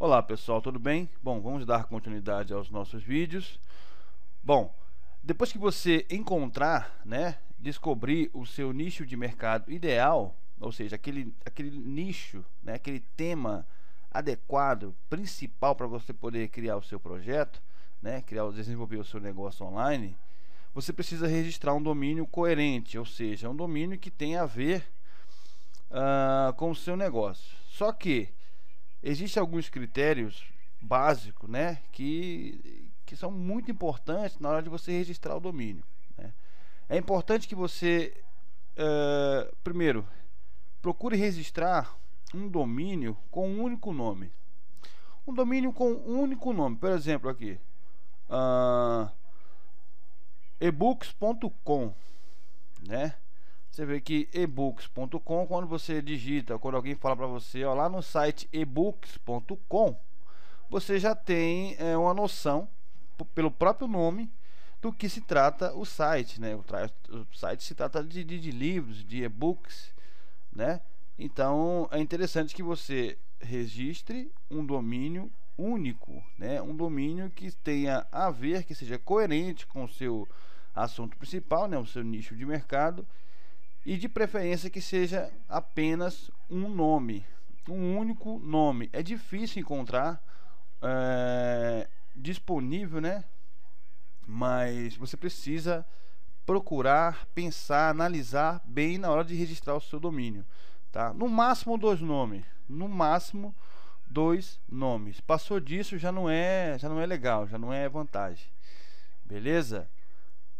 Olá pessoal, tudo bem? Bom, vamos dar continuidade aos nossos vídeos. Bom, depois que você encontrar, né, descobrir o seu nicho de mercado ideal, ou seja, aquele, aquele nicho, né, aquele tema adequado, principal para você poder criar o seu projeto, né, criar, desenvolver o seu negócio online, você precisa registrar um domínio coerente, ou seja, um domínio que tem a ver uh, com o seu negócio. Só que Existem alguns critérios básicos, né, que, que são muito importantes na hora de você registrar o domínio. Né? É importante que você, uh, primeiro, procure registrar um domínio com um único nome. Um domínio com um único nome, por exemplo, aqui, uh, ah, ebooks.com, né? Você vê que ebooks.com, quando você digita, quando alguém fala para você, ó, lá no site ebooks.com, você já tem é, uma noção, pelo próprio nome, do que se trata o site, né? O, o site se trata de, de, de livros, de e-books, né? Então é interessante que você registre um domínio único, né? Um domínio que tenha a ver, que seja coerente com o seu assunto principal, né? O seu nicho de mercado e de preferência que seja apenas um nome, um único nome. É difícil encontrar é, disponível, né? Mas você precisa procurar, pensar, analisar bem na hora de registrar o seu domínio, tá? No máximo dois nomes, no máximo dois nomes. Passou disso já não é, já não é legal, já não é vantagem, beleza?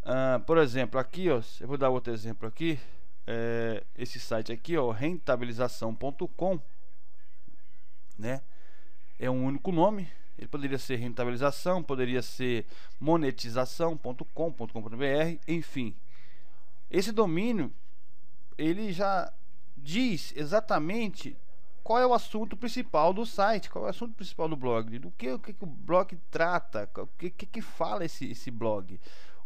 Ah, por exemplo, aqui ó, eu vou dar outro exemplo aqui é, esse site aqui, ó, rentabilização.com, né? É um único nome. Ele poderia ser rentabilização, poderia ser monetização.com.com.br, enfim. Esse domínio ele já diz exatamente qual é o assunto principal do site, qual é o assunto principal do blog, do que, o, que, que o blog trata, o que, que, que fala esse, esse blog.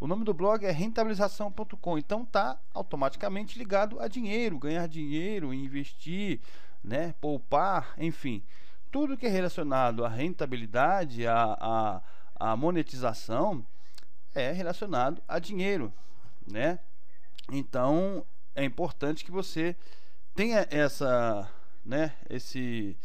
O nome do blog é rentabilização.com, então tá automaticamente ligado a dinheiro, ganhar dinheiro, investir, né, poupar, enfim. Tudo que é relacionado à rentabilidade, à, à, à monetização, é relacionado a dinheiro, né? Então é importante que você tenha essa, né, esse,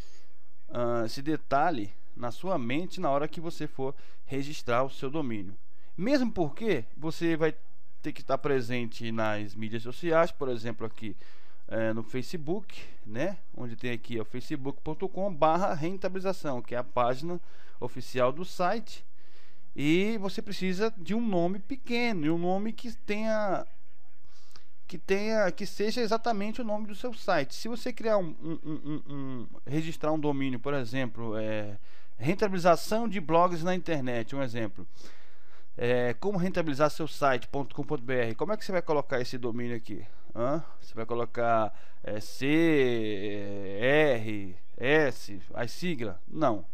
uh, esse detalhe na sua mente na hora que você for registrar o seu domínio. Mesmo porque você vai ter que estar presente nas mídias sociais, por exemplo, aqui é, no Facebook, né? Onde tem aqui é o facebook.com/barra rentabilização, que é a página oficial do site. E você precisa de um nome pequeno, um nome que tenha que tenha que seja exatamente o nome do seu site. Se você criar um, um, um, um registrar um domínio, por exemplo, é, rentabilização de blogs na internet, um exemplo. É, como rentabilizar seu site.com.br? Como é que você vai colocar esse domínio aqui? Hã? Você vai colocar é, C, é, R, S, as siglas? Não.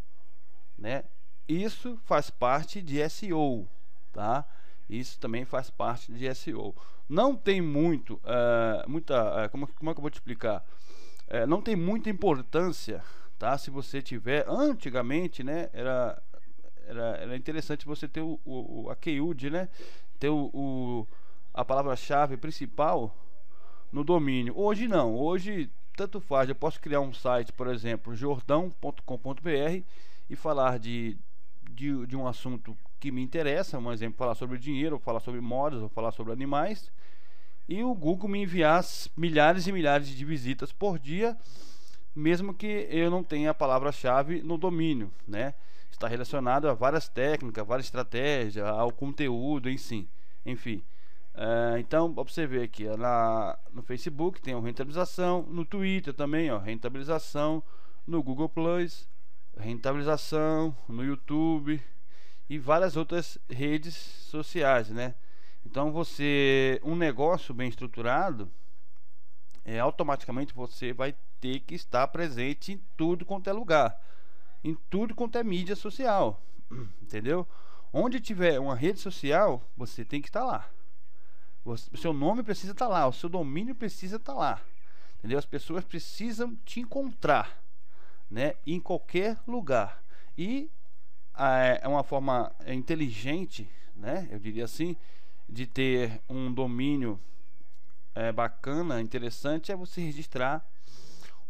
Né? Isso faz parte de SEO, tá? Isso também faz parte de SEO. Não tem muito, uh, muita, uh, como, como é que eu vou te explicar? não tem muita importância, tá? Se você tiver, antigamente, né, era era, era interessante você ter o, o a keyword, né? Ter o, o a palavra-chave principal no domínio. Hoje não, hoje tanto faz. Eu posso criar um site, por exemplo, jordão.com.br e falar de, de, de um assunto que me interessa, um exemplo, falar sobre dinheiro, ou falar sobre modas, ou falar sobre animais, e o Google me enviar milhares e milhares de visitas por dia mesmo que eu não tenha a palavra-chave no domínio, né? Está relacionado a várias técnicas, várias estratégias, ao conteúdo em si, enfim. Uh, então, observe aqui, ó, na, no Facebook tem a rentabilização, no Twitter também, ó, rentabilização, no Google Plus, rentabilização, no YouTube e várias outras redes sociais, né? Então, você, um negócio bem estruturado, é, automaticamente você vai ter que estar presente em tudo quanto é lugar, em tudo quanto é mídia social, entendeu? Onde tiver uma rede social, você tem que estar lá. O seu nome precisa estar lá, o seu domínio precisa estar lá, entendeu? As pessoas precisam te encontrar, né? Em qualquer lugar. E é, é uma forma é, inteligente, né? Eu diria assim, de ter um domínio é, bacana, interessante, é você registrar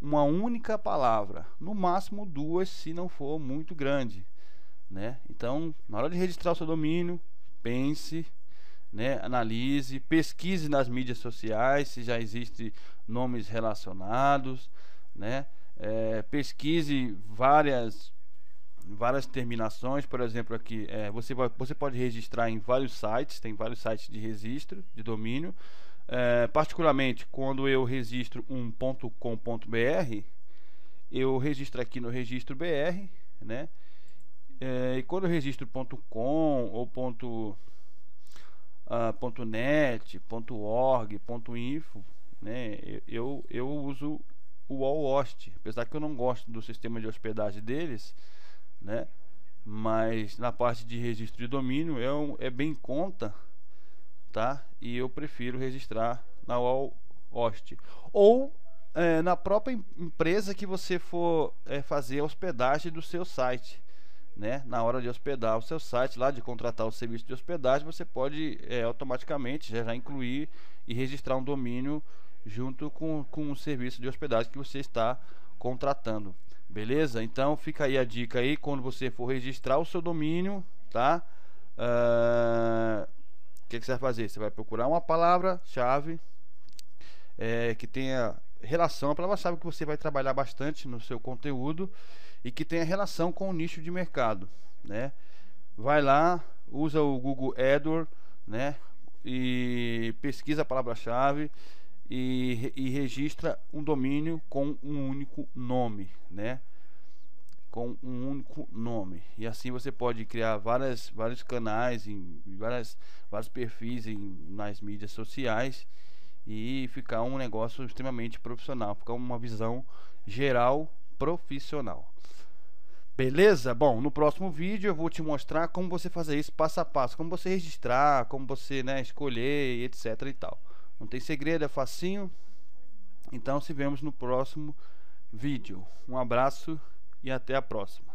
uma única palavra, no máximo duas, se não for muito grande, né? Então, na hora de registrar o seu domínio, pense, né? Analise, pesquise nas mídias sociais se já existem nomes relacionados, né? É, pesquise várias várias terminações, por exemplo, aqui é, você, vai, você pode registrar em vários sites, tem vários sites de registro de domínio. É, particularmente quando eu registro um .com.br, eu registro aqui no registro BR, né? É, e quando eu registro .com ou ponto, uh, ponto .net, ponto .org, ponto .info, né? Eu, eu uso o Allhost, apesar que eu não gosto do sistema de hospedagem deles, né? Mas na parte de registro de domínio é, um, é bem conta, tá? E eu prefiro registrar na wall host ou é, na própria empresa que você for é, fazer a hospedagem do seu site, né? Na hora de hospedar o seu site lá, de contratar o serviço de hospedagem, você pode é, automaticamente já, já incluir e registrar um domínio junto com, com o serviço de hospedagem que você está contratando. Beleza? Então fica aí a dica aí quando você for registrar o seu domínio, tá? Uh, que, que você vai fazer? Você vai procurar uma palavra-chave é, que tenha relação, a palavra-chave que você vai trabalhar bastante no seu conteúdo e que tenha relação com o nicho de mercado, né? Vai lá, usa o Google AdWords, né? E pesquisa a palavra-chave e, e registra um domínio com um único nome, né? com um único nome. E assim você pode criar várias, vários canais, em, várias, vários perfis em, nas mídias sociais e ficar um negócio extremamente profissional, ficar uma visão geral profissional. Beleza? Bom, no próximo vídeo eu vou te mostrar como você fazer isso passo a passo, como você registrar, como você né, escolher, etc e tal. Não tem segredo, é facinho. Então se vemos no próximo vídeo. Um abraço e até a próxima.